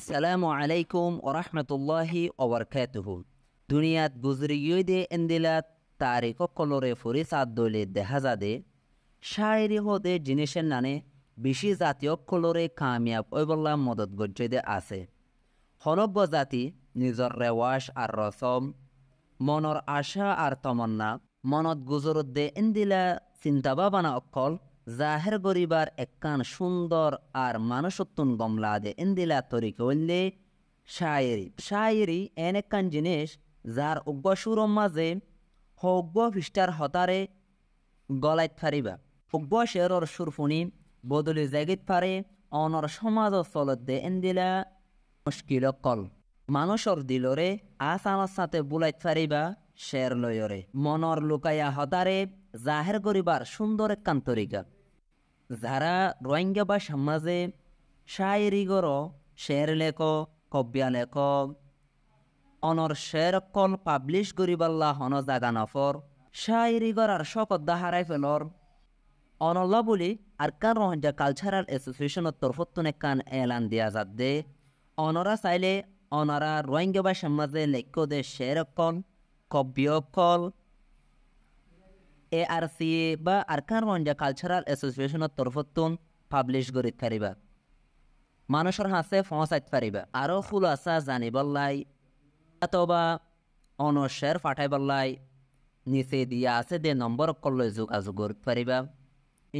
আসসালামু আলাইকুম ওরহমতুল্লাহি ওবরকাতুহু দুনিয়াত গুজরিয়দে এন্দিলাত তারিখ কলরে ফুরিসাদ্দলে দেহাজাদে শায়েরি হতে জিনিসের নানে বেশি জাতীয় কলরে কামিয়াব ওইবল্লা মদত গজ্জদে আছে হরব্য জাতি নিজর রেওয়াজ আর রসম মনর আশা আর তমন্না মনত গুজরত দে এন্দিলা চিন্তা ভাবনা অকল জাহের গরিবার একখান সুন্দর আর গমলা দে ইন্দিলা তরি হইলে শায়েরি শায়েরি এন একখান জিনিস যার উগ্র সুরম মাঝে হজ্ঞ ভিষ্টার হতারে গলাইত ফারিবা উগ্র শেরর সুরফুনি বদলি জাগিত ফারে অনর সমাজ চলত দে এন্দিলা মুশকিল কল মানুষর দিলরে আসানোর সাথে বুলাইত ফারিবা শের লয়রে মনর লুকাইয়া হতারে জাহের করিবার সুন্দর একান্তরিকা যারা রোহিঙ্গা বা সমাজে শায়েরিগর শের লেখ কব্যা লেখ অনর শের কল পাবলিশ করিবাল্লা হন জাগা নফর শায়েরিগর আর শকত দাহারাই ফেলর অনল্লা বলি আর কান রোহিঙ্গা কালচারাল অ্যাসোসিয়েশনের তরফত্তন কান এলান দিয়া যাত দে অনরা চাইলে অনারা রোহিঙ্গা বা সমাজে লেখ্য দে শের কল বিয়োগফল এ আর সি এ বা আরকান রঞ্জা কালচারাল এসোসিয়েশনের তরফতুন পাবলিশ করিত পারিবা মানুষের হাসে ফসাইত পারিবা আরও ফুল আসা জানিবল্লাই অথবা অনশের ফাটাইবল্লাই নিচে দিয়া আছে দে নম্বর কল্লে যোগাযোগ করিত পারিবা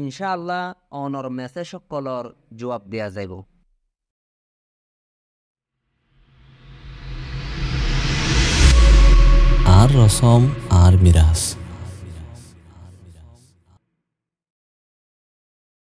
ইনশাআল্লাহ অনর মেসেজ সকলর জবাব দেয়া যাব আর রসম আর মিরাস